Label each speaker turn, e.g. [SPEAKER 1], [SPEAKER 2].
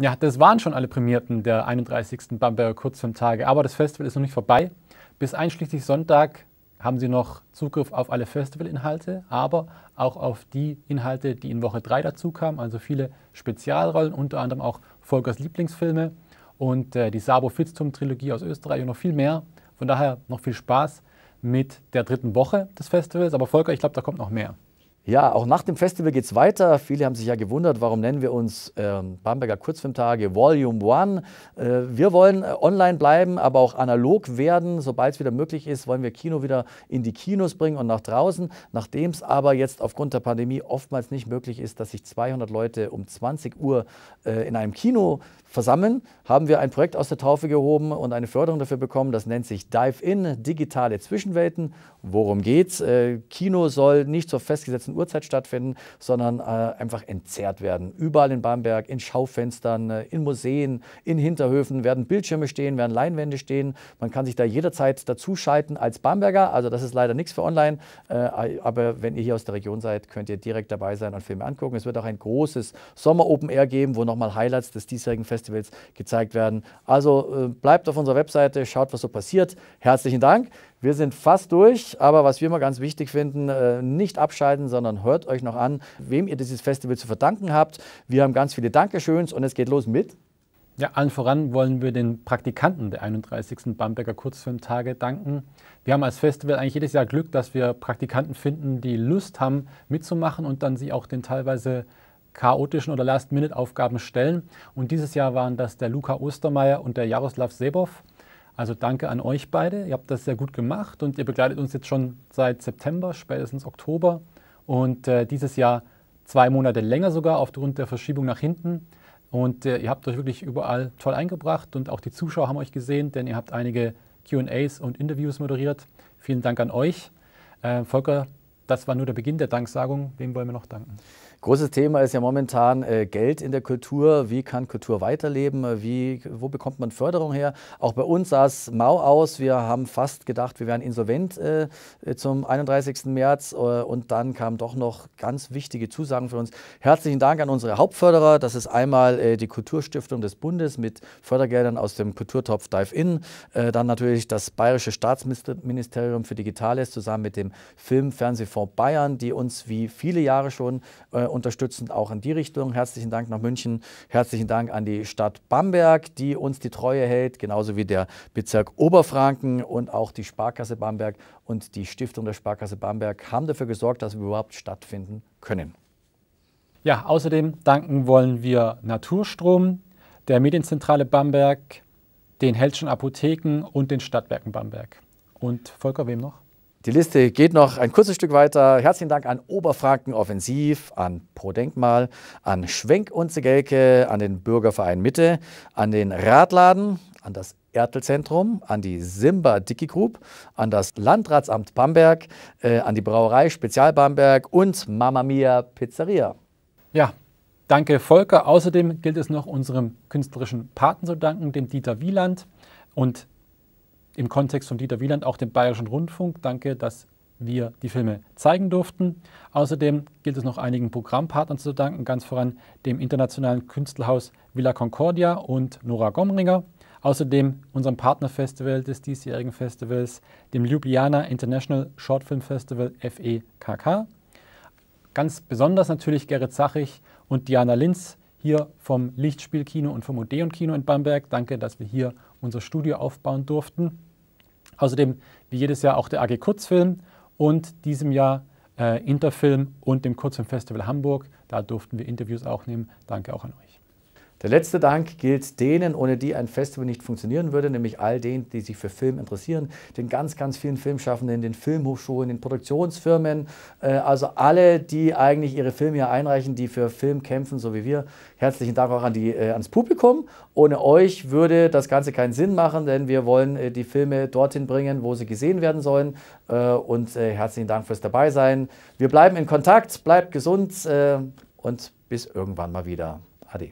[SPEAKER 1] Ja, das waren schon alle Prämierten der 31. Bamberger Kurzfilmtage, aber das Festival ist noch nicht vorbei. Bis einschließlich Sonntag haben Sie noch Zugriff auf alle Festivalinhalte, aber auch auf die Inhalte, die in Woche 3 dazu kamen, also viele Spezialrollen, unter anderem auch Volkers Lieblingsfilme und äh, die Sabo-Fitztum-Trilogie aus Österreich und noch viel mehr. Von daher noch viel Spaß mit der dritten Woche des Festivals, aber Volker, ich glaube, da kommt noch mehr.
[SPEAKER 2] Ja, auch nach dem Festival geht es weiter. Viele haben sich ja gewundert, warum nennen wir uns ähm, Bamberger Kurzfilmtage Volume One. Äh, wir wollen äh, online bleiben, aber auch analog werden. Sobald es wieder möglich ist, wollen wir Kino wieder in die Kinos bringen und nach draußen. Nachdem es aber jetzt aufgrund der Pandemie oftmals nicht möglich ist, dass sich 200 Leute um 20 Uhr äh, in einem Kino versammeln, haben wir ein Projekt aus der Taufe gehoben und eine Förderung dafür bekommen. Das nennt sich Dive In, digitale Zwischenwelten. Worum geht's? Äh, Kino soll nicht zur festgesetzten festen Uhrzeit stattfinden, sondern äh, einfach entzerrt werden. Überall in Bamberg, in Schaufenstern, äh, in Museen, in Hinterhöfen werden Bildschirme stehen, werden Leinwände stehen. Man kann sich da jederzeit dazuschalten als Bamberger. Also das ist leider nichts für online. Äh, aber wenn ihr hier aus der Region seid, könnt ihr direkt dabei sein und Filme angucken. Es wird auch ein großes Sommer Open Air geben, wo nochmal Highlights des diesjährigen Festivals gezeigt werden. Also äh, bleibt auf unserer Webseite, schaut, was so passiert. Herzlichen Dank. Wir sind fast durch, aber was wir immer ganz wichtig finden, äh, nicht abschalten, sondern hört euch noch an, wem ihr dieses Festival zu verdanken habt. Wir haben ganz viele Dankeschöns und es
[SPEAKER 1] geht los mit. Ja, allen voran wollen wir den Praktikanten der 31. Bamberger Kurzfilmtage danken. Wir haben als Festival eigentlich jedes Jahr Glück, dass wir Praktikanten finden, die Lust haben, mitzumachen und dann sie auch den teilweise chaotischen oder Last-Minute-Aufgaben stellen. Und dieses Jahr waren das der Luca Ostermeier und der Jaroslav Sebov. Also danke an euch beide. Ihr habt das sehr gut gemacht und ihr begleitet uns jetzt schon seit September, spätestens Oktober und äh, dieses Jahr zwei Monate länger sogar aufgrund der Verschiebung nach hinten. Und äh, ihr habt euch wirklich überall toll eingebracht und auch die Zuschauer haben euch gesehen, denn ihr habt einige QAs und Interviews moderiert. Vielen Dank an euch. Äh, Volker, das war nur der Beginn der Danksagung. Wem wollen wir noch danken?
[SPEAKER 2] Großes Thema ist ja momentan äh, Geld in der Kultur. Wie kann Kultur weiterleben? Äh, wie, wo bekommt man Förderung her? Auch bei uns sah es mau aus. Wir haben fast gedacht, wir wären insolvent äh, äh zum 31. März. Äh, und dann kamen doch noch ganz wichtige Zusagen für uns. Herzlichen Dank an unsere Hauptförderer. Das ist einmal äh, die Kulturstiftung des Bundes mit Fördergeldern aus dem Kulturtopf Dive In. dann natürlich das Bayerische Staatsministerium für Digitales zusammen mit dem Film-Fernsehfonds Bayern, die uns wie viele Jahre schon äh, unterstützend auch in die Richtung. Herzlichen Dank nach München. Herzlichen Dank an die Stadt Bamberg, die uns die Treue hält, genauso wie der Bezirk Oberfranken und auch die Sparkasse Bamberg und die Stiftung der Sparkasse Bamberg haben dafür gesorgt, dass wir überhaupt stattfinden können.
[SPEAKER 1] Ja, außerdem danken wollen wir Naturstrom, der Medienzentrale Bamberg, den Heldschen Apotheken und den Stadtwerken Bamberg. Und Volker, wem noch?
[SPEAKER 2] Die Liste geht noch ein kurzes Stück weiter. Herzlichen Dank an Oberfranken Offensiv, an Pro Denkmal, an Schwenk und Segelke, an den Bürgerverein Mitte, an den Radladen, an das Ertelzentrum, an die Simba Dicky Group, an das Landratsamt Bamberg, äh, an die Brauerei Spezial Bamberg
[SPEAKER 1] und Mama Mia Pizzeria. Ja, danke Volker. Außerdem gilt es noch unserem künstlerischen Paten zu danken, dem Dieter Wieland und im Kontext von Dieter Wieland auch dem Bayerischen Rundfunk. Danke, dass wir die Filme zeigen durften. Außerdem gilt es noch einigen Programmpartnern zu danken, ganz voran dem internationalen Künstlerhaus Villa Concordia und Nora Gomringer. Außerdem unserem Partnerfestival des diesjährigen Festivals, dem Ljubljana International Short Film Festival FEKK. Ganz besonders natürlich Gerrit Sachich und Diana Linz hier vom Lichtspielkino und vom Odeon Kino in Bamberg. Danke, dass wir hier unser Studio aufbauen durften. Außerdem wie jedes Jahr auch der AG Kurzfilm und diesem Jahr äh, Interfilm und dem Kurzfilmfestival Hamburg. Da durften wir Interviews auch nehmen. Danke auch an euch. Der
[SPEAKER 2] letzte Dank gilt denen, ohne die ein Festival nicht funktionieren würde, nämlich all denen, die sich für Film interessieren, den ganz, ganz vielen Filmschaffenden, den Filmhochschulen, den Produktionsfirmen, äh, also alle, die eigentlich ihre Filme hier einreichen, die für Film kämpfen, so wie wir. Herzlichen Dank auch an die, äh, ans Publikum. Ohne euch würde das Ganze keinen Sinn machen, denn wir wollen äh, die Filme dorthin bringen, wo sie gesehen werden sollen. und herzlichen Dank fürs Dabeisein. Wir bleiben in Kontakt, bleibt gesund und bis irgendwann mal wieder. Ade.